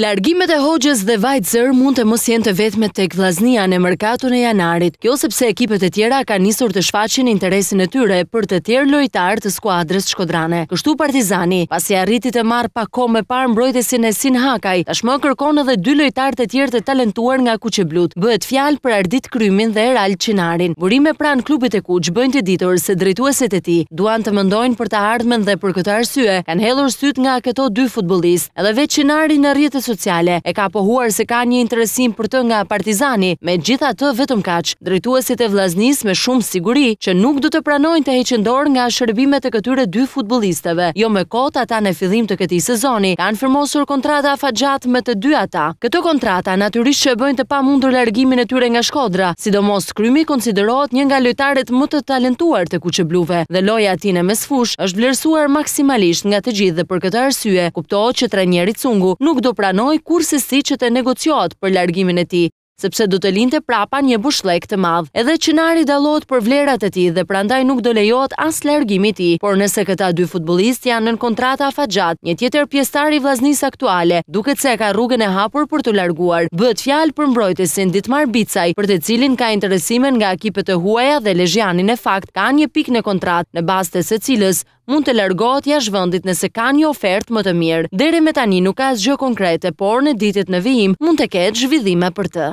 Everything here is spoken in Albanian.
Largimet e Hoxhës dhe zërë mund të mos jenë të vetme tek vllaznia në mërkatu e janarit, kjo sepse ekipet e tjera kanë nisur të shfaqin interesin e tyre për të tjerë lojtarë të skuadrës shkodrane. Kështu Partizani, pasi arriti të marë pa kohë me parë mbrojtësin e Sin Hakaj, tashmë kërkon edhe dy lojtarë të tjerë të talentuar nga blutë, Bëhet fjalë për Ardit Krymin dhe Erald Çinarin. Burime pranë klubit e Kuq bëjnë të ditur se drejtuesit e tij duan të mëndojnë për të dhe për këtë arsye kanë hedhur syt nga këto dy futbollistë. Edhe vetë Çinari në sociale. E ka pohuar se ka një interesim për të nga partizani, me gjitha të vetëm kach, drejtuesit e vlaznis me shumë siguri që nuk do të pranojnë të heqin dorë nga shërbimet e këtyre dy futbolisteve, Jo me kot ata në fillim të këtij sezoni, kanë firmosur kontrata afatgjatë me të dy ata. Këto kontrata natyrisht që bëjnë të pamundur largimin e tyre nga Shkodra, sidomos Krymi konsiderohet një nga lojtarët më të talentuar të Kuqe Bluve dhe loja e në mesfush është vlerësuar maksimalisht nga të gjithë dhe për këtë arsye kuptohet që trajneri Cungu nuk do pranojë pranoi kurse si që të negociohet për largimin e tij, sepse do të linte prapa një bushllek të madh. Edhe Qenari dallohet për vlerat e tij dhe prandaj nuk do lejohet as largimi i tij. Por nëse këta dy futbollist janë nën kontratë afaxhat, një tjetër pjesëtar i vllaznisë aktuale, duket se ka rrugën e hapur për të larguar. Bëhet fjalë për mbrojtësin Ditmar Bicaj, për të cilin ka interesime nga ekipet e huaja dhe Lezhianin në fakt ka një pik në kontratë në bazë të së cilës Mund të largohet jashtë vendit nëse ka një ofertë më të mirë. Deri më tani nuk ka asgjë konkrete, por në ditët në vijim mund të ketë zhvillime për të.